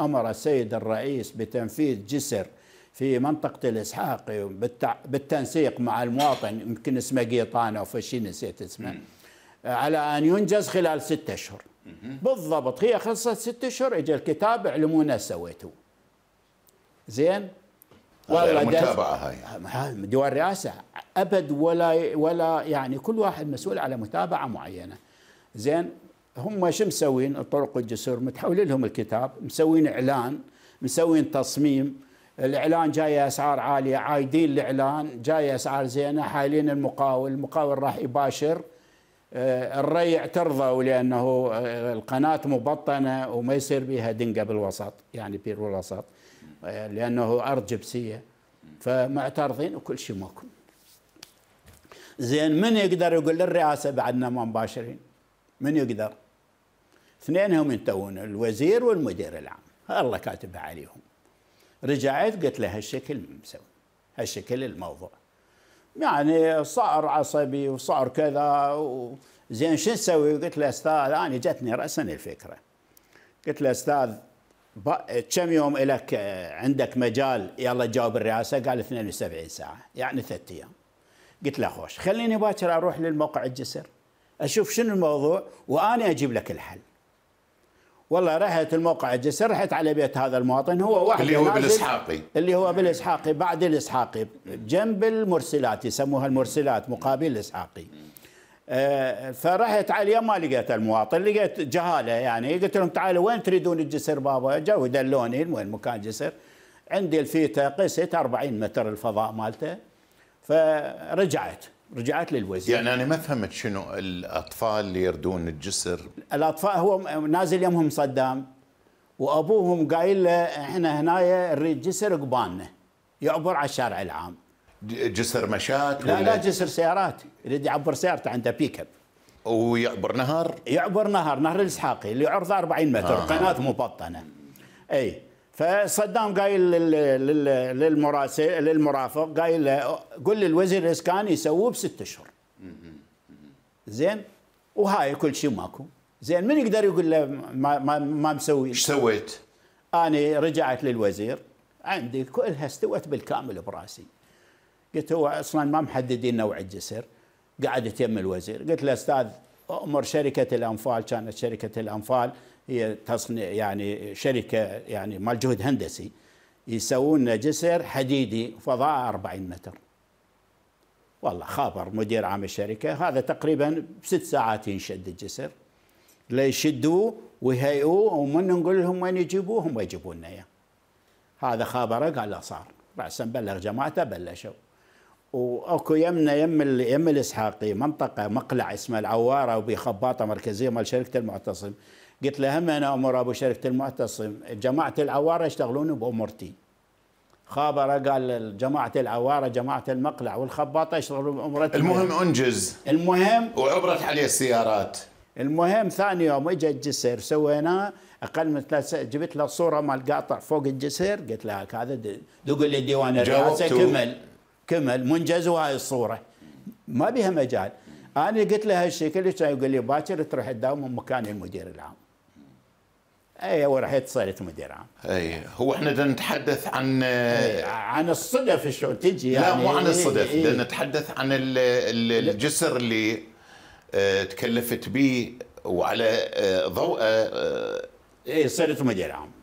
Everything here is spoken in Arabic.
أمر السيد الرئيس بتنفيذ جسر في منطقة الإسحاق بالتنسيق مع المواطن يمكن اسمه قيطانة أو فشي نسيت اسمه على أن ينجز خلال ستة أشهر بالضبط هي خلصت ستة أشهر إجا الكتاب علمونا سويته زين والله هاي دول الرئاسة أبد ولا ولا يعني كل واحد مسؤول على متابعة معينة زين هم شو مسوين الطرق والجسور متحول لهم الكتاب مسوين اعلان مسوين تصميم الاعلان جاي اسعار عاليه عايدين الاعلان جاي اسعار زينه حايلين المقاول المقاول راح يباشر آه، الريع ترضى لانه آه، القناه مبطنه وما يصير بها دنقه بالوسط يعني بير بالوسط آه، لانه ارض جبسيه فمعترضين وكل شيء ماكو زين من يقدر يقول للرئاسه بعدنا ما مباشرين من يقدر اثنين هم ينتهون الوزير والمدير العام الله كاتبها عليهم رجعت قلت له هالشكل مسوي هالشكل الموضوع يعني صار عصبي وصار كذا زين شو نسوي؟ قلت له استاذ انا جتني راسا الفكره. قلت له استاذ كم يوم لك عندك مجال يلا جاوب الرئاسه؟ قال 72 ساعه يعني ثلاث ايام. قلت له خوش خليني باكر اروح للموقع الجسر. اشوف شنو الموضوع وانا اجيب لك الحل والله رحت الموقع الجسر رحت على بيت هذا المواطن هو واحد اللي هو بالاسحاقي اللي هو بالاسحاقي بعد الاسحاقي جنب المرسلات يسموها المرسلات مقابل الاسحاقي آه، فرحت عليه ما لقيت المواطن لقيت جهاله يعني قلت لهم تعالوا وين تريدون الجسر بابا جو دلوني وين مكان جسر عندي الفيتا قست 40 متر الفضاء مالته فرجعت رجعت للوزير يعني انا ما فهمت شنو الاطفال اللي يردون الجسر الاطفال هو نازل يمهم صدام وابوهم قايل له احنا هنايا نريد جسر قبالنا يعبر على الشارع العام جسر مشات لا لا جسر سيارات يريد يعبر سيارته عنده بيك اب ويعبر نهر يعبر نهر نهر الاسحاقي اللي عرضه 40 متر آه. قناه مبطنه اي فصدام قايل للمراسل للمرافق قايل له قل للوزير الاسكان يسووه بست اشهر زين وهاي كل شيء ماكو زين من يقدر يقول له ما ما, ما مسوي ايش سويت؟ انا رجعت للوزير عندي كلها استوت بالكامل براسي قلت هو اصلا ما محددين نوع الجسر قعدت يم الوزير قلت له استاذ امر شركه الانفال كانت شركه الانفال هي تصنيع يعني شركه يعني مال جهد هندسي يسوون جسر حديدي فضاء 40 متر والله خابر مدير عام الشركه هذا تقريبا بست ساعات ينشد الجسر ليشدوه ويهيئوه ومن نقول لهم وين يجيبوه هم يجيبوا لنا اياه هذا خابره قال لا صار راسا بلغ جماعته بلشوا واكو يمنا يم يم الاسحاقي منطقه مقلع اسمها العواره وبخباطه مركزيه مال شركه المعتصم قلت له هم انا امر ابو شركه المعتصم جماعه العواره يشتغلون بامورتي خابره قال جماعه العواره جماعه المقلع والخباطه يشتغلون بامورتي المهم انجز المهم وعبرت عليه السيارات المهم ثاني يوم اجى الجسر سويناه اقل من ثلاث جبت له الصوره مال قاطع فوق الجسر قلت له هذا دق لي الديوان الرئاسه كمل كمل منجز وهاي الصوره ما بها مجال انا قلت له هالشكل يقول لي باكر تروح تداوم من مكان المدير العام اي ورحت صارت مدير عام اي هو احنا نتحدث عن عن الصدف شلون تجي يعني لا مو يعني. عن الصدف إيه نتحدث عن الجسر اللي آه، تكلفت به وعلى آه، ضوءه آه، اي صرت مدير عام